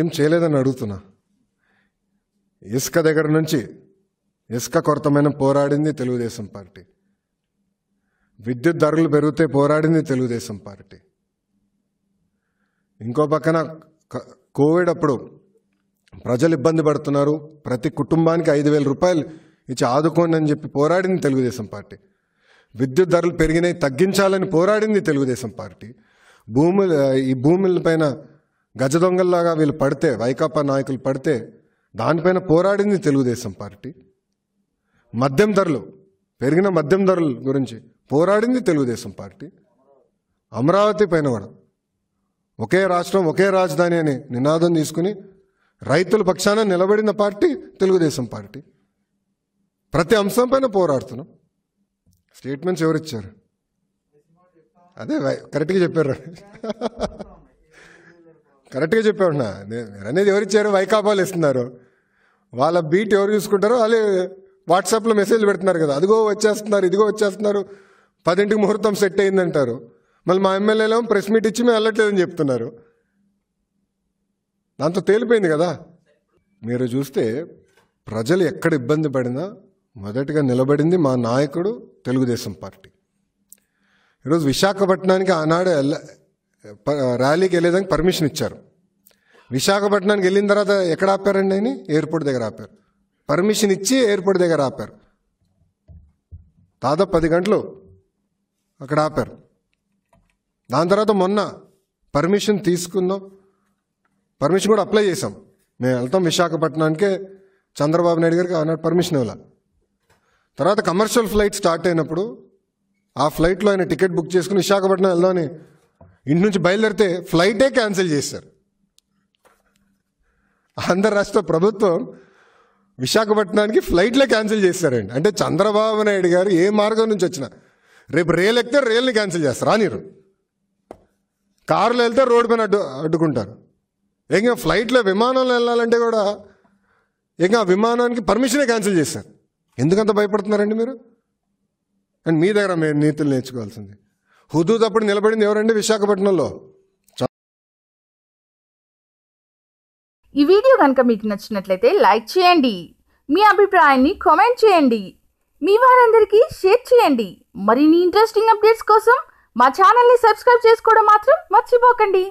ఏం చేయలేదని అడుగుతున్నా ఇసుక దగ్గర నుంచి ఇసుక కొరతమైన పోరాడింది తెలుగుదేశం పార్టీ విద్యుత్ ధరలు పెరిగితే పోరాడింది తెలుగుదేశం పార్టీ ఇంకో పక్కన కోవిడ్ అప్పుడు ప్రజలు ఇబ్బంది పడుతున్నారు ప్రతి కుటుంబానికి ఐదు వేల రూపాయలు ఇచ్చి ఆదుకోండి అని చెప్పి పోరాడింది తెలుగుదేశం పార్టీ విద్యుత్ ధరలు పెరిగినాయి తగ్గించాలని పోరాడింది తెలుగుదేశం పార్టీ భూములు ఈ భూముల పైన గజ దొంగల్లాగా వీళ్ళు పడితే వైకాపా నాయకులు పడితే దానిపైన పోరాడింది తెలుగుదేశం పార్టీ మద్యం ధరలు పెరిగిన మద్యం ధరల గురించి పోరాడింది తెలుగుదేశం పార్టీ అమరావతి పైన కూడా ఒకే రాష్ట్రం ఒకే రాజధాని అని నినాదం తీసుకుని రైతుల పక్షాన నిలబడిన పార్టీ తెలుగుదేశం పార్టీ ప్రతి అంశం పైన పోరాడుతున్నాం స్టేట్మెంట్స్ ఎవరిచ్చారు అదే కరెక్ట్గా చెప్పారు కరెక్ట్గా చెప్పామన్నా నేను అనేది ఇచ్చారు వైకాపాలు ఇస్తున్నారు వాళ్ళ బీట్ ఎవరు చూసుకుంటారో వాళ్ళు వాట్సాప్లో మెసేజ్లు పెడుతున్నారు కదా అదిగో వచ్చేస్తున్నారు ఇదిగో వచ్చేస్తున్నారు పదింటికి ముహూర్తం సెట్ అయిందంటారు మళ్ళీ మా ఎమ్మెల్యేలో ప్రెస్ మీట్ ఇచ్చి మేము వెళ్ళట్లేదని చెప్తున్నారు దాంతో తేలిపోయింది కదా మీరు చూస్తే ప్రజలు ఎక్కడ ఇబ్బంది పడినా మొదటిగా నిలబడింది మా నాయకుడు తెలుగుదేశం పార్టీ ఈరోజు విశాఖపట్నానికి ఆనాడు ర్యాలీకి వెళ్ళేదానికి పర్మిషన్ ఇచ్చారు విశాఖపట్నానికి వెళ్ళిన తర్వాత ఎక్కడ ఆపారండి ఆయన ఎయిర్పోర్ట్ దగ్గర ఆపారు పర్మిషన్ ఇచ్చి ఎయిర్పోర్ట్ దగ్గర ఆపారు దాదాపు పది గంటలు అక్కడ ఆపారు దాని తర్వాత మొన్న పర్మిషన్ తీసుకుందాం పర్మిషన్ కూడా అప్లై చేసాం మేము వెళ్తాం విశాఖపట్నానికే చంద్రబాబు నాయుడు గారికి ఆనాడు పర్మిషన్ ఇవ్వాలి తర్వాత కమర్షియల్ ఫ్లైట్ స్టార్ట్ అయినప్పుడు ఆ ఫ్లైట్లో ఆయన టికెట్ బుక్ చేసుకుని విశాఖపట్నం వెళ్దామని ఇంటి నుంచి బయలుదేరితే ఫ్లైటే క్యాన్సిల్ చేశారు ఆంధ్ర రాష్ట్ర ప్రభుత్వం విశాఖపట్నానికి ఫ్లైట్లే క్యాన్సిల్ చేస్తారండి అంటే చంద్రబాబు నాయుడు గారు ఏ మార్గం నుంచి వచ్చినా రేపు రైలు ఎక్కితే రైల్ని క్యాన్సిల్ చేస్తారు రానిరు కారులో వెళ్తే రోడ్డు పైన అడ్డు అడ్డుకుంటారు ఇంకా ఫ్లైట్లో విమానంలో వెళ్ళాలంటే కూడా ఇంకా విమానానికి పర్మిషనే క్యాన్సిల్ చేశారు ఎందుకంత భయపడుతున్నారండి మీరు అండ్ మీ దగ్గర మేము నీతులు నేర్చుకోవాల్సింది హుదూ తప్పుడు నిలబడింది ఎవరండి విశాఖపట్నంలో ఈ వీడియో కనుక మీకు నచ్చినట్లయితే లైక్ చేయండి మీ అభిప్రాయాన్ని కామెంట్ చేయండి మీ వారందరికీ షేర్ చేయండి మరిన్ని ఇంట్రెస్టింగ్ అప్డేట్స్ కోసం మా ఛానల్ని సబ్స్క్రైబ్ చేసుకోవడం మాత్రం మర్చిపోకండి